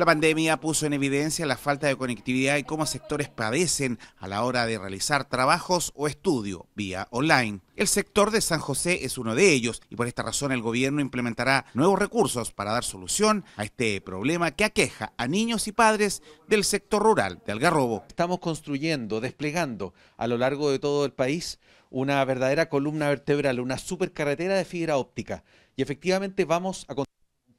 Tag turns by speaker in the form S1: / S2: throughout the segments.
S1: La pandemia puso en evidencia la falta de conectividad y cómo sectores padecen a la hora de realizar trabajos o estudio vía online. El sector de San José es uno de ellos y por esta razón el gobierno implementará nuevos recursos para dar solución a este problema que
S2: aqueja a niños y padres del sector rural de Algarrobo. Estamos construyendo, desplegando a lo largo de todo el país una verdadera columna vertebral, una supercarretera de fibra óptica y efectivamente vamos a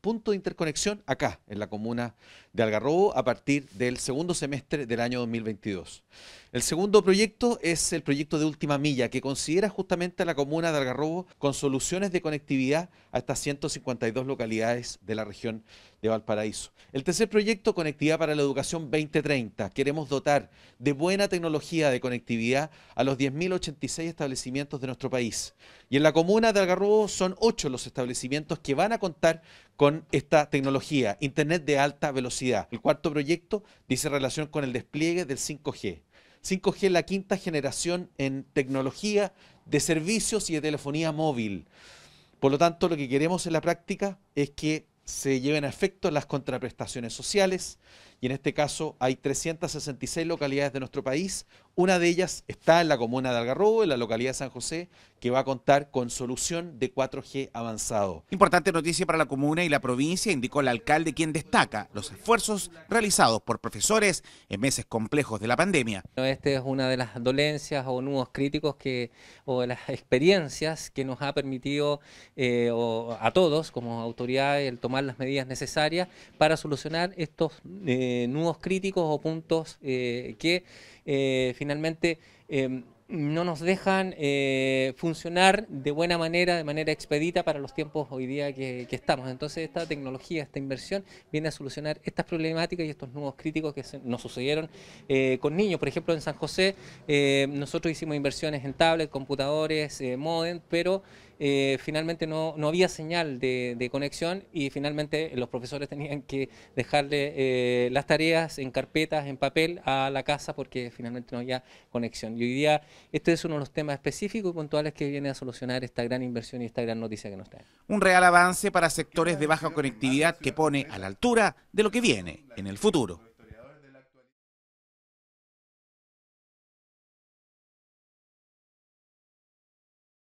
S2: punto de interconexión acá, en la comuna de Algarrobo, a partir del segundo semestre del año 2022. El segundo proyecto es el proyecto de última milla, que considera justamente a la comuna de Algarrobo con soluciones de conectividad a estas 152 localidades de la región de Valparaíso. El tercer proyecto, Conectividad para la Educación 2030. Queremos dotar de buena tecnología de conectividad a los 10.086 establecimientos de nuestro país. Y en la comuna de Algarrobo son ocho los establecimientos que van a contar con esta tecnología, Internet de alta velocidad. El cuarto proyecto dice relación con el despliegue del 5G. 5G es la quinta generación en tecnología de servicios y de telefonía móvil. Por lo tanto, lo que queremos en la práctica es que se lleven a efecto las contraprestaciones sociales, y en este caso hay 366 localidades de nuestro país. Una de ellas está en la comuna de Algarrobo, en la localidad de San José, que va a contar con solución de 4G avanzado. Importante noticia para la comuna y la provincia, indicó el alcalde, quien destaca los
S1: esfuerzos realizados por profesores en meses complejos de la pandemia.
S3: Esta es una de las dolencias o nudos críticos que, o de las experiencias que nos ha permitido eh, a todos como autoridades el tomar las medidas necesarias para solucionar estos... Eh, eh, nudos críticos o puntos eh, que eh, finalmente em, no nos dejan funcionar de buena manera, de manera expedita para los tiempos hoy día que, estamos. Entonces esta tecnología, esta inversión viene a solucionar estas problemáticas y estos nudos críticos que nos sucedieron con niños. Por ejemplo, en San José nosotros hicimos inversiones en tablets, computadores, modem, pero... Eh, finalmente no, no, había señal de, conexión y finalmente los profesores tenían que dejarle eh, las tareas en carpetas, en papel a la casa porque finalmente no había conexión. Y hoy día este es uno de los temas específicos y puntuales que viene a solucionar esta gran inversión y esta gran noticia que nos trae. Un real avance para sectores de baja conectividad que pone a la altura de lo que
S2: viene en el futuro.